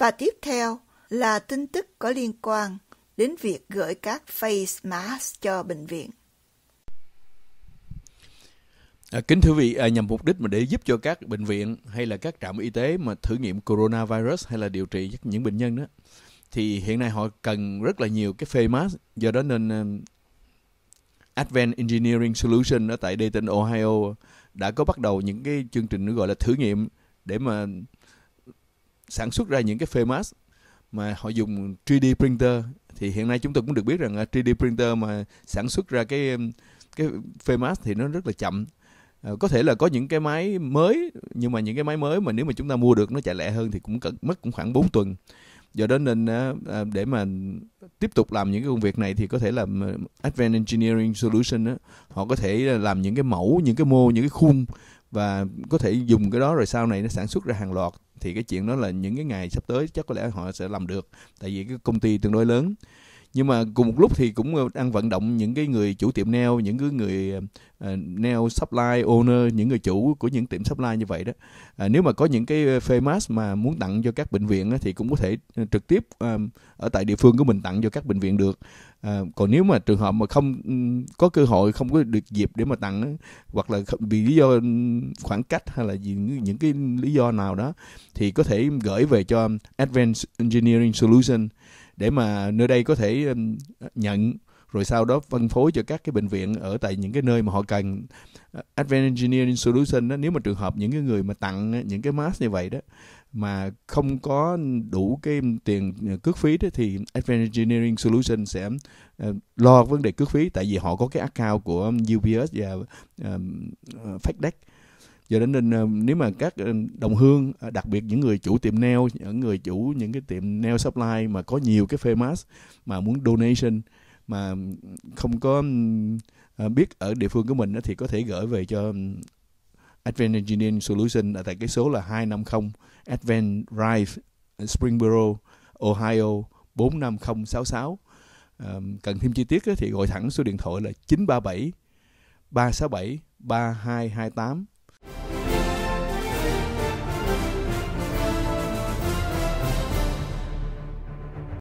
Và tiếp theo là tin tức có liên quan đến việc gửi các face mask cho bệnh viện. À, kính thưa vị, à, nhằm mục đích mà để giúp cho các bệnh viện hay là các trạm y tế mà thử nghiệm coronavirus hay là điều trị những bệnh nhân đó, thì hiện nay họ cần rất là nhiều cái face mask. Do đó nên um, à, Advent Engineering Solution ở tại Dayton, Ohio đã có bắt đầu những cái chương trình gọi là thử nghiệm để mà sản xuất ra những cái phê mask mà họ dùng 3D printer thì hiện nay chúng tôi cũng được biết rằng 3D à, printer mà sản xuất ra cái um, cái phê mask thì nó rất là chậm ờ, có thể là có những cái máy mới nhưng mà những cái máy mới mà nếu mà chúng ta mua được nó chạy lẹ hơn thì cũng cần mất cũng khoảng 4 tuần do đó nên à, à, để mà tiếp tục làm những cái công việc này thì có thể là ờ, Advanced Engineering Solution đó, họ có thể làm những cái mẫu, những cái mô, những cái khung và có thể dùng cái đó rồi sau này nó sản xuất ra hàng loạt thì cái chuyện đó là những cái ngày sắp tới chắc có lẽ họ sẽ làm được tại vì cái công ty tương đối lớn nhưng mà cùng một lúc thì cũng ờ, đang vận động những cái người chủ tiệm nail những cái người uh, nail supply owner những người chủ của những tiệm supply như vậy đó à, nếu mà có những cái ờ, phê mask mà muốn tặng cho các bệnh viện á, thì cũng có thể trực tiếp uh, ở tại địa phương của mình tặng cho các bệnh viện được à, còn nếu mà trường hợp mà không có cơ hội không có được dịp để mà tặng hoặc là vì lý do khoảng cách hay là vì những cái lý do nào đó thì có thể gửi về cho Advanced Engineering Solution để mà nơi đây có thể nhận rồi sau đó phân phối cho các cái bệnh viện ở tại những cái nơi mà họ cần Advanced Engineering Solution đó, nếu mà trường hợp những cái người mà tặng những cái mask như vậy đó mà không có đủ cái tiền ờ, cước phí đó, thì Advanced Engineering Solution sẽ uh, lo vấn đề cước phí tại vì họ có cái account của UPS và uh, ờ, FedEx do đó nên ờ, nếu mà các ờ, đồng hương ờ, đặc biệt những người chủ tiệm nail những người chủ những cái tiệm nail supply mà có nhiều cái face mask mà muốn donation mà không có biết ở địa phương của mình thì có thể gửi về cho Advent Engineering Solution tại cái số là 250 Advent Drive Springboro Ohio 45066 cần thêm chi tiết thì gọi thẳng số điện thoại là 937 367 3228